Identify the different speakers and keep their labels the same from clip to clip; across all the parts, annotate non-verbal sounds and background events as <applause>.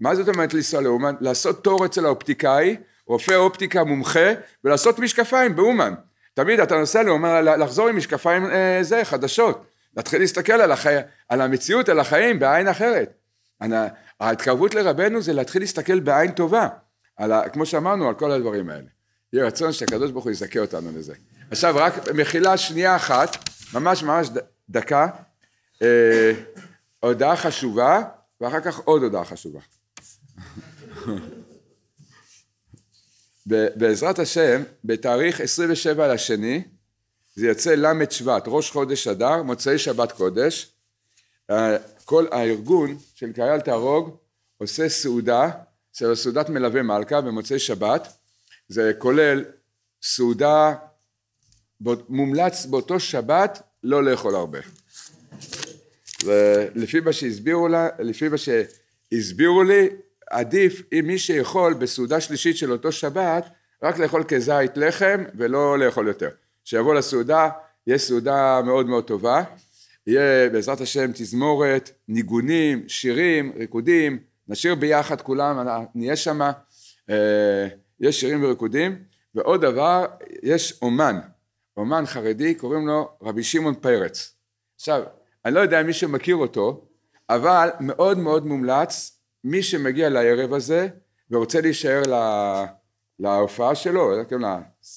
Speaker 1: מה זאת אומרת לנסוע לאומן? לעשות תור אצל האופטיקאי, רופא אופטיקה מומחה, ולעשות משקפיים באומן. תמיד אתה נוסע לאומן, לחזור עם משקפיים אה, זה, חדשות. להתחיל להסתכל על, החי... על המציאות, על החיים, בעין אחרת. ההתקרבות לרבנו זה להתחיל להסתכל בעין טובה, על ה... כמו שאמרנו, על כל הדברים האלה. יהיה רצון שהקדוש ברוך הוא יזכה אותנו לזה. עכשיו רק מחילה שנייה אחת, ממש ממש ד... דקה, אה, הודעה חשובה, ואחר כך עוד הודעה חשובה. <laughs> בעזרת השם, בתאריך 27 לשני, זה יוצא ל' שבט, ראש חודש אדר, מוצאי שבת קודש. אה, כל הארגון של קהל תהרוג עושה סעודה, של סעודת מלווה מלכה במוצאי שבת. זה כולל סעודה, מומלץ באותו שבת לא לאכול הרבה. ולפי מה שהסבירו לי, עדיף אם מי שיכול בסעודה שלישית של אותו שבת, רק לאכול כזית לחם ולא לאכול יותר. שיבוא לסעודה, יש סעודה מאוד מאוד טובה, יהיה בעזרת השם תזמורת, ניגונים, שירים, ריקודים, נשיר ביחד כולם, נהיה שמה, אה, יש שירים וריקודים, ועוד דבר, יש אומן, אומן חרדי, קוראים לו רבי שמעון פרץ. עכשיו, אני לא יודע אם מישהו מכיר אותו, אבל מאוד מאוד מומלץ מי שמגיע לערב הזה ורוצה להישאר לה, להופעה שלו, אה, כן,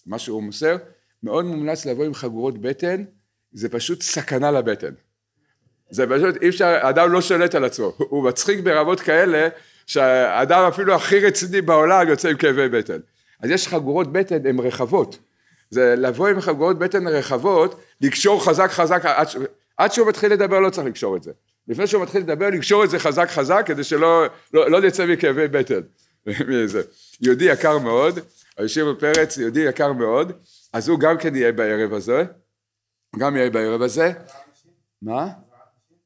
Speaker 1: מה שהוא מוסר, מאוד מומלץ לבוא עם חגורות בטן, זה פשוט סכנה לבטן. זה פשוט, אי אפשר, אדם לא שולט על עצמו, הוא מצחיק ברמות כאלה, שהאדם אפילו הכי רציני בעולם יוצא עם כאבי בטן. אז יש חגורות בטן, הן רחבות. זה לבוא עם חגורות בטן רחבות, לקשור חזק חזק, עד, ש... עד שהוא מתחיל לדבר לא צריך לקשור את זה. לפני שהוא מתחיל לדבר, לקשור את זה חזק חזק, כדי שלא לא, לא נצא מכאבי בטן. <laughs> יהודי יקר מאוד, היושב בפרץ, יהודי יקר מאוד, אז הוא גם כן יהיה בערב הזה, גם יהיה בערב הזה. מה?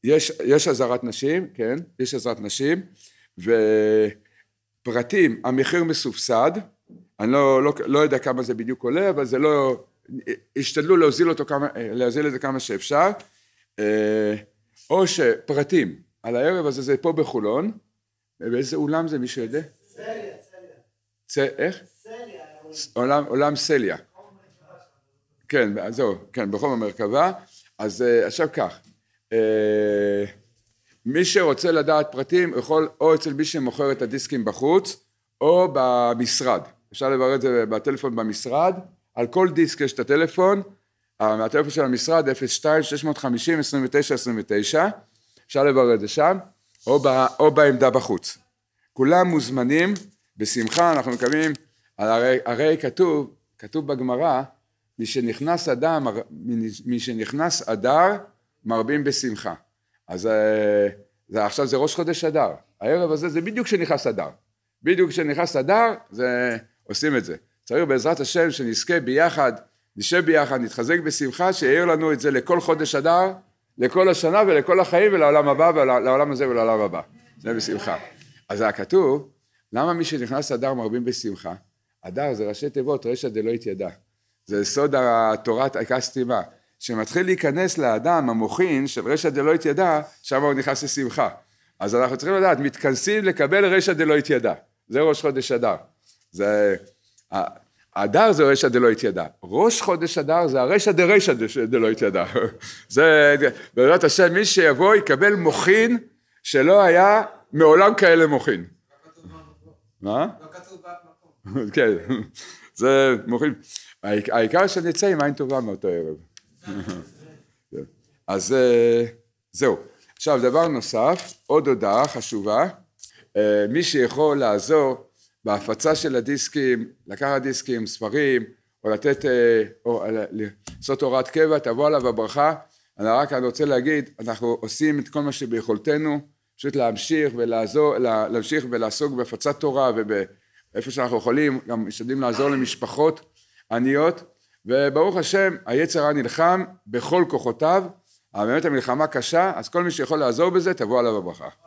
Speaker 1: יש, יש עזרת נשים, כן, יש עזרת נשים, ופרטים, המחיר מסובסד, אני לא, לא, לא יודע כמה זה בדיוק עולה, אבל זה לא, השתדלו להוזיל, אותו כמה, להוזיל את זה כמה שאפשר. אה, או שפרטים על הערב הזה זה פה בחולון, ובאיזה אולם זה מישהו יודע? סליה, סליה. איך? סליה. עולם סליה. כן, זהו, כן, בחום המרכבה. אז אה, עכשיו כך, אה, מי שרוצה לדעת פרטים יכול או אצל מי שמוכר את הדיסקים בחוץ, או במשרד. אפשר לברר את זה בטלפון במשרד. על כל דיסק יש את הטלפון, מהטלפון של המשרד, 02-650-2929, אפשר לברר את זה שם, או, ב, או בעמדה בחוץ. כולם מוזמנים, בשמחה, אנחנו מקווים, הרי, הרי כתוב, כתוב בגמרא, משנכנס אדם, משנכנס אדר, מרבים בשמחה. אז אה, זה, עכשיו זה ראש חודש אדר, הערב הזה זה בדיוק כשנכנס אדר. בדיוק כשנכנס אדר, זה, עושים את זה. צריך בעזרת השם שנזכה ביחד נשב ביחד, נתחזק בשמחה, שיעיר לנו את זה לכל חודש אדר, לכל השנה ולכל החיים ולעולם הבא ולעולם הזה ולעולם הבא. זה בשמחה. אז היה כתוב, למה מי שנכנס אדר מרבים בשמחה? אדר זה ראשי תיבות, רשע דלא התיידע. זה סוד התורת עיקה סתימה. שמתחיל להיכנס לאדם המוחין של רשע דלא התיידע, שם הוא נכנס לשמחה. אז אנחנו צריכים לדעת, מתכנסים לקבל רשע דלא התיידע. זה ראש חודש אדר. זה... אדר זה רשע דלא התיידע. ראש חודש אדר זה הרשע דרשע דלא התיידע. <laughs> זה, בעזרת השם, מי שיבוא יקבל מוחין שלא היה מעולם כאלה מוחין. מה? לא <laughs> כתוב כן, זה מוחין. העיקר שנצא עם עין טובה מאותו ערב. <laughs> אז אה, זהו. עכשיו, דבר נוסף, עוד הודעה חשובה. אה, מי שיכול לעזור בהפצה של הדיסקים, לקחת דיסקים, ספרים, או לתת, אה, או אה, לעשות הוראת קבע, תבוא עליו הברכה. אני רק אני רוצה להגיד, אנחנו עושים את כל מה שביכולתנו, פשוט להמשיך ולעזור, להמשיך ולעסוק בהפצת תורה ובאיפה שאנחנו יכולים, גם משתדלים לעזור למשפחות עניות, וברוך השם, היצר רע נלחם בכל כוחותיו, באמת המלחמה קשה, אז כל מי שיכול לעזור בזה, תבוא עליו הברכה.